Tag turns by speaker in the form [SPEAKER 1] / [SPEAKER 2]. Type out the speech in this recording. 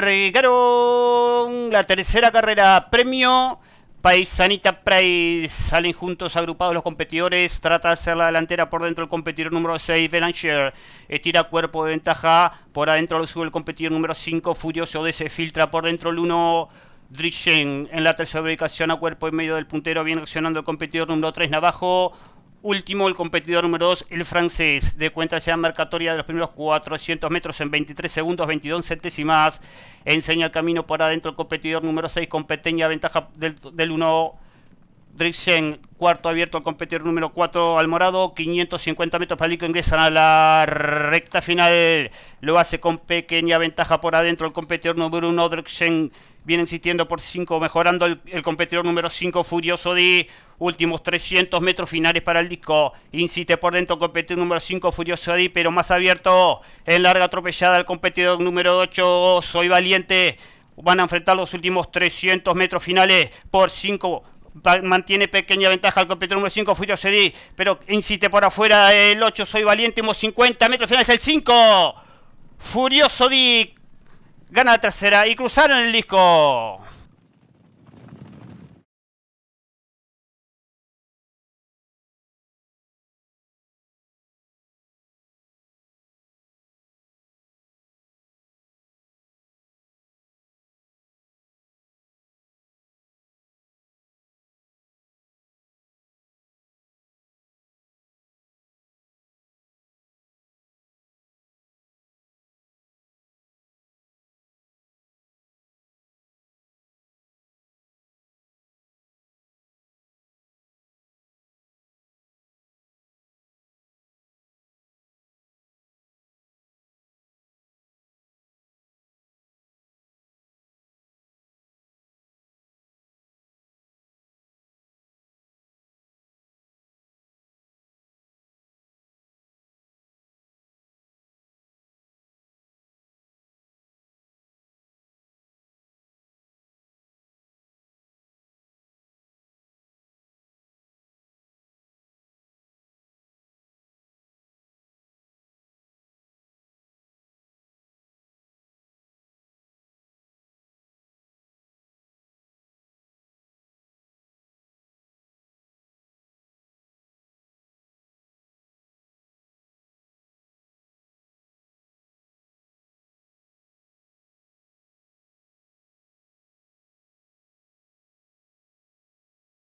[SPEAKER 1] regaron la tercera carrera premio. Paisanita Price salen juntos agrupados los competidores, trata de hacer la delantera por dentro el competidor número 6, Belanger, estira cuerpo de ventaja, por adentro sube el competidor número 5, Furioso de se filtra por dentro el 1, Drischen en la tercera ubicación a cuerpo en medio del puntero, viene accionando el competidor número 3, Navajo, Último, el competidor número 2, el francés, de cuenta ya marcatoria de los primeros 400 metros en 23 segundos, 22 centésimas. Enseña el camino por adentro el competidor número 6, con pequeña ventaja del 1. Drixen, cuarto abierto al competidor número 4 Almorado. 550 metros para ingresan a la recta final, lo hace con pequeña ventaja por adentro el competidor número 1 Drixen, viene insistiendo por 5, mejorando el, competidor número 5, Furioso di Últimos 300 metros finales para el disco. Insiste por dentro competidor número 5, Furioso di pero más abierto. En larga atropellada el competidor número 8, Soy Valiente. Van a enfrentar los últimos 300 metros finales por 5 mantiene pequeña ventaja al competidor número 5, Furioso di pero insiste por afuera el 8, Soy Valiente, 50 metros finales, el 5, Furioso Di gana la tercera y cruzaron el disco.